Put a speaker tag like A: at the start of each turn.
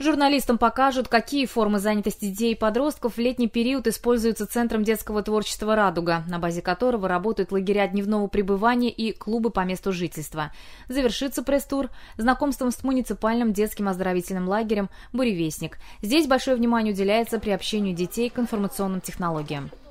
A: Журналистам покажут, какие формы занятости детей и подростков в летний период используются Центром детского творчества «Радуга», на базе которого работают лагеря дневного пребывания и клубы по месту жительства. Завершится пресс-тур знакомством с муниципальным детским оздоровительным лагерем «Буревестник». Здесь большое внимание уделяется приобщению детей к информационным технологиям.